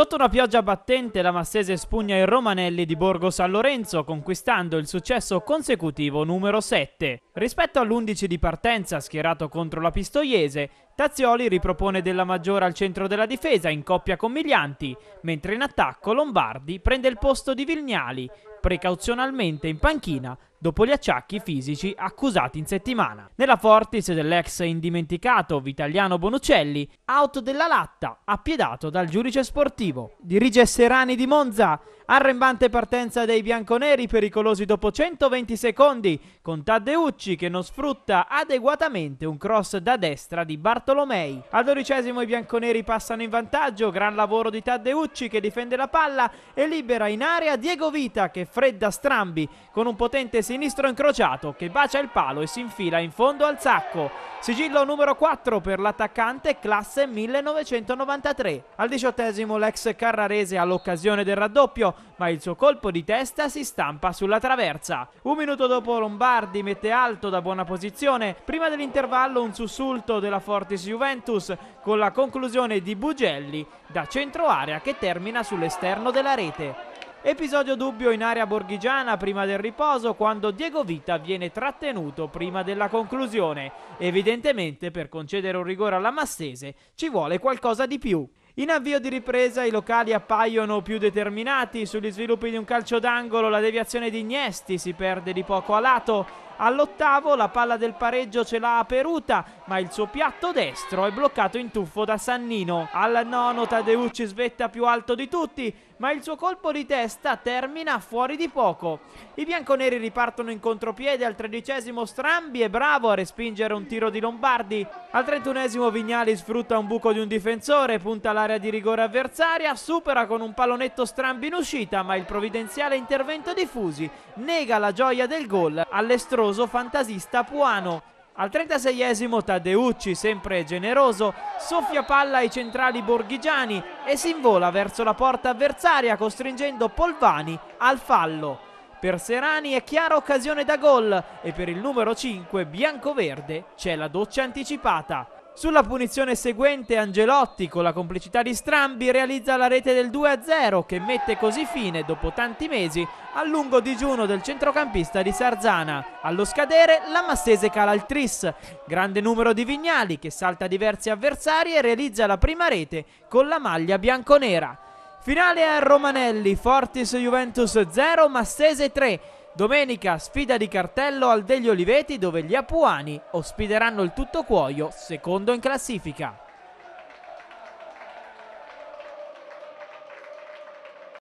Sotto una pioggia battente la Massese spugna i Romanelli di Borgo San Lorenzo conquistando il successo consecutivo numero 7. Rispetto all'11 di partenza schierato contro la Pistoiese, Tazioli ripropone della Maggiore al centro della difesa in coppia con Miglianti, mentre in attacco Lombardi prende il posto di Vignali, precauzionalmente in panchina dopo gli acciacchi fisici accusati in settimana. Nella Fortis dell'ex indimenticato Vitaliano Bonucelli, out della latta, appiedato dal giudice sportivo. Dirige Serani di Monza Arrembante partenza dei bianconeri pericolosi dopo 120 secondi con Taddeucci che non sfrutta adeguatamente un cross da destra di Bartolomei. Al dodicesimo i bianconeri passano in vantaggio, gran lavoro di Taddeucci che difende la palla e libera in area Diego Vita che fredda strambi con un potente sinistro incrociato che bacia il palo e si infila in fondo al sacco. Sigillo numero 4 per l'attaccante classe 1993. Al diciottesimo l'ex Carrarese ha l'occasione del raddoppio ma il suo colpo di testa si stampa sulla traversa. Un minuto dopo Lombardi mette alto da buona posizione, prima dell'intervallo un sussulto della Fortis Juventus con la conclusione di Bugelli da centro area che termina sull'esterno della rete. Episodio dubbio in area borghigiana prima del riposo quando Diego Vita viene trattenuto prima della conclusione. Evidentemente per concedere un rigore alla Massese ci vuole qualcosa di più. In avvio di ripresa i locali appaiono più determinati sugli sviluppi di un calcio d'angolo, la deviazione di Gnesti si perde di poco a lato All'ottavo la palla del pareggio ce l'ha Peruta, ma il suo piatto destro è bloccato in tuffo da Sannino. Al nono Tadeucci svetta più alto di tutti, ma il suo colpo di testa termina fuori di poco. I bianconeri ripartono in contropiede al tredicesimo Strambi è bravo a respingere un tiro di Lombardi. Al trentunesimo Vignali sfrutta un buco di un difensore, punta l'area di rigore avversaria, supera con un pallonetto Strambi in uscita, ma il provvidenziale intervento di Fusi nega la gioia del gol all'estroso generoso fantasista Puano. Al 36esimo Taddeucci, sempre generoso, soffia palla ai centrali borghigiani e si invola verso la porta avversaria costringendo Polvani al fallo. Per Serani è chiara occasione da gol e per il numero 5 biancoverde c'è la doccia anticipata. Sulla punizione seguente Angelotti con la complicità di Strambi realizza la rete del 2-0 che mette così fine dopo tanti mesi al lungo digiuno del centrocampista di Sarzana. Allo scadere la Massese cala il tris, grande numero di Vignali che salta diversi avversari e realizza la prima rete con la maglia bianconera. Finale a Romanelli, Fortis Juventus 0, Massese 3. Domenica sfida di cartello al degli Oliveti dove gli Apuani ospiteranno il tutto cuoio, secondo in classifica.